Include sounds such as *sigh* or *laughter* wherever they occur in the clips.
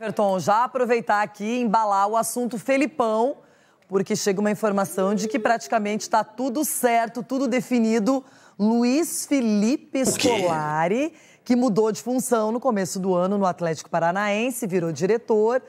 Everton, já aproveitar aqui e embalar o assunto Felipão, porque chega uma informação de que praticamente está tudo certo, tudo definido. Luiz Felipe Scolari, que mudou de função no começo do ano no Atlético Paranaense, virou diretor,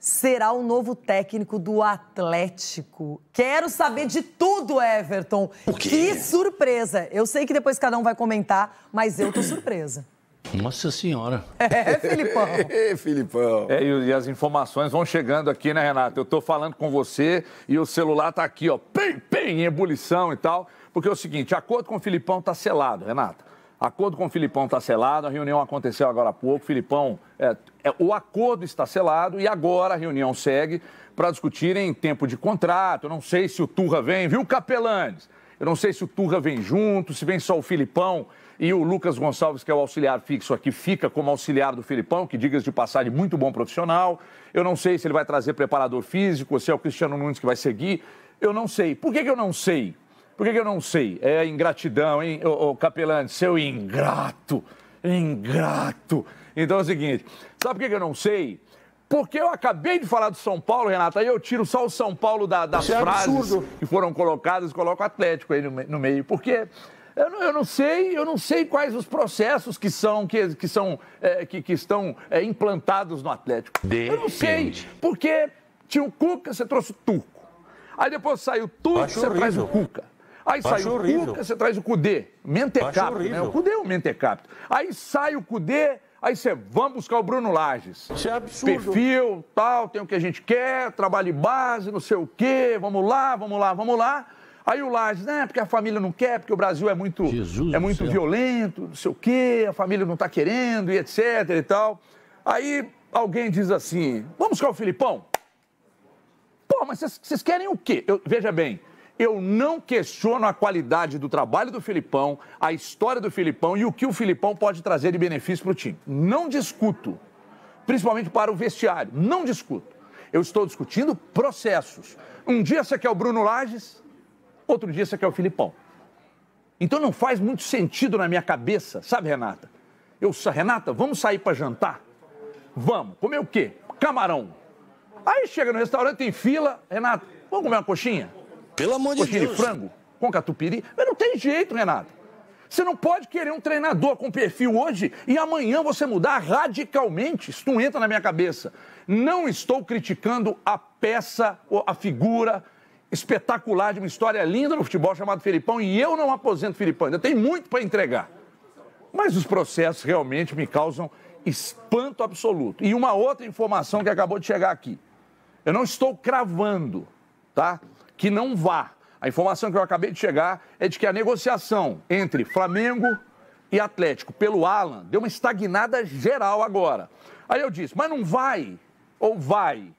será o novo técnico do Atlético. Quero saber de tudo, Everton. Que surpresa! Eu sei que depois cada um vai comentar, mas eu tô surpresa. Nossa Senhora. *laughs* É, Filipão. é, *laughs* Filipão. É, e, as informações vão chegando aqui, né, Renato? Eu tô falando com você e o celular tá aqui, ó, pim, pim, em ebulição e tal. Porque é o seguinte, acordo com o Filipão tá selado, Renato. Acordo com o Filipão tá selado, a reunião aconteceu agora há pouco. Filipão, é, é, o acordo está selado e agora a reunião segue para discutirem tempo de contrato. Eu não sei se o Turra vem, viu, Capelanes? Eu não sei se o Turra vem junto, se vem só o Filipão. E o Lucas Gonçalves, que é o auxiliar fixo aqui, fica como auxiliar do Filipão, que, diga-se de passagem, muito bom profissional. Eu não sei se ele vai trazer preparador físico, ou se é o Cristiano Nunes que vai seguir. Eu não sei. Por que, que eu não sei? Por que, que eu não sei? É ingratidão, hein, ô, ô Capelante? Seu ingrato, ingrato. Então é o seguinte, sabe por que, que eu não sei? Porque eu acabei de falar do São Paulo, Renata, aí eu tiro só o São Paulo da, das Isso é frases é que foram colocadas e coloco o Atlético aí no, no meio. Porque eu não, eu não, sei, eu não sei quais os processos que são que, que são é, que, que, estão é, implantados no Atlético. Depende. Eu não sei, porque tinha o Cuca, você trouxe o Turco. Aí depois saiu o Turco, você horrível. traz o Cuca. Aí Acho sai horrível. o Cuca, você traz o Cudê, mentecapto, né? O Cudê é um mentecapto. Aí sai o Cudê, Aí você, vamos buscar o Bruno Lages. Isso é absurdo. Perfil, tal, tem o que a gente quer, trabalho de base, não sei o quê, vamos lá, vamos lá, vamos lá. Aí o Lages, né, porque a família não quer, porque o Brasil é muito, Jesus é muito violento, não sei o quê, a família não está querendo e etc e tal. Aí alguém diz assim, vamos buscar o Filipão? Pô, mas vocês querem o quê? Eu, veja bem, eu não questiono a qualidade do trabalho do Filipão, a história do Filipão e o que o Filipão pode trazer de benefício para o time. Não discuto, principalmente para o vestiário, não discuto. Eu estou discutindo processos. Um dia você quer o Bruno Lages, outro dia você quer o Filipão. Então não faz muito sentido na minha cabeça, sabe, Renata? Eu, Renata, vamos sair para jantar? Vamos. Comer o quê? Camarão. Aí chega no restaurante em fila, Renata, vamos comer uma coxinha? Pelo amor coxinha de Deus. Coxinha de frango com catupiry, mas não tem jeito, Renata. Você não pode querer um treinador com perfil hoje e amanhã você mudar radicalmente. Isso não entra na minha cabeça. Não estou criticando a peça, a figura, espetacular, de uma história linda no futebol chamado Filipão, e eu não aposento Filipão, ainda tem muito para entregar. Mas os processos realmente me causam espanto absoluto. E uma outra informação que acabou de chegar aqui. Eu não estou cravando, tá? Que não vá. A informação que eu acabei de chegar é de que a negociação entre Flamengo e Atlético pelo Alan deu uma estagnada geral agora. Aí eu disse, mas não vai ou vai?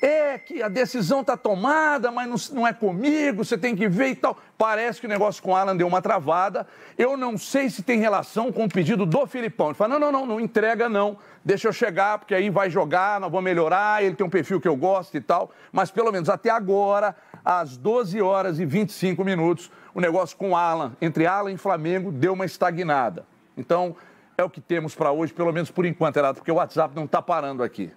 é que a decisão está tomada, mas não, não, é comigo, você tem que ver e tal. Parece que o negócio com o Alan deu uma travada. Eu não sei se tem relação com o pedido do Filipão. Ele fala: não, não, não, não entrega não, deixa eu chegar, porque aí vai jogar, nós vamos melhorar, ele tem um perfil que eu gosto e tal. Mas pelo menos até agora, às 12 horas e 25 minutos, o negócio com o Alan, entre Alan e Flamengo, deu uma estagnada. Então, é o que temos para hoje, pelo menos por enquanto, Renato, porque o WhatsApp não está parando aqui.